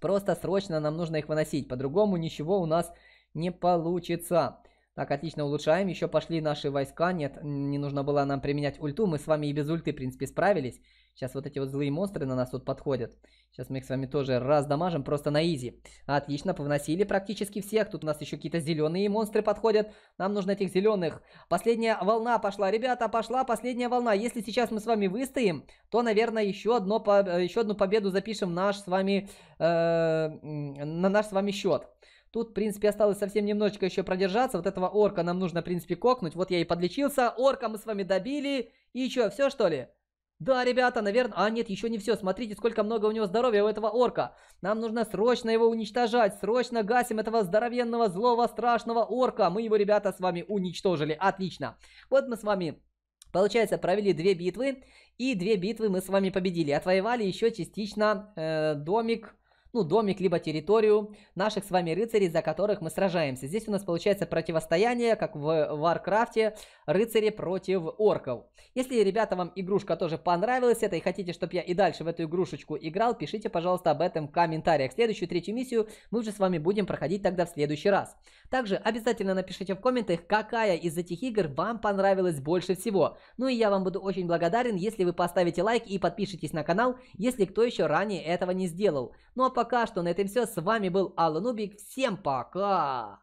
[SPEAKER 1] Просто срочно нам нужно их выносить. По-другому ничего у нас не получится. Так, отлично, улучшаем. Еще пошли наши войска. Нет, не нужно было нам применять ульту. Мы с вами и без ульты, в принципе, справились. Сейчас вот эти вот злые монстры на нас тут подходят. Сейчас мы их с вами тоже раздамажим просто на изи. Отлично, повносили практически всех. Тут у нас еще какие-то зеленые монстры подходят. Нам нужно этих зеленых. Последняя волна пошла, ребята, пошла последняя волна. Если сейчас мы с вами выстоим, то, наверное, еще, одно, еще одну победу запишем наш с вами, э, на наш с вами счет. Тут, в принципе, осталось совсем немножечко еще продержаться. Вот этого орка нам нужно, в принципе, кокнуть. Вот я и подлечился. Орка мы с вами добили. И что, все, что ли? Да, ребята, наверное... А, нет, еще не все. Смотрите, сколько много у него здоровья у этого орка. Нам нужно срочно его уничтожать. Срочно гасим этого здоровенного, злого, страшного орка. Мы его, ребята, с вами уничтожили. Отлично. Вот мы с вами... Получается, провели две битвы, и две битвы мы с вами победили. Отвоевали еще частично э, домик ну, домик, либо территорию наших с вами рыцарей, за которых мы сражаемся. Здесь у нас получается противостояние, как в Варкрафте, рыцари против орков. Если, ребята, вам игрушка тоже понравилась, это и хотите, чтобы я и дальше в эту игрушечку играл, пишите, пожалуйста, об этом в комментариях. Следующую третью миссию мы уже с вами будем проходить тогда в следующий раз. Также обязательно напишите в комментах, какая из этих игр вам понравилась больше всего. Ну и я вам буду очень благодарен, если вы поставите лайк и подпишитесь на канал, если кто еще ранее этого не сделал. Ну а пока пока что на этом все. С вами был Алан Убик. Всем пока!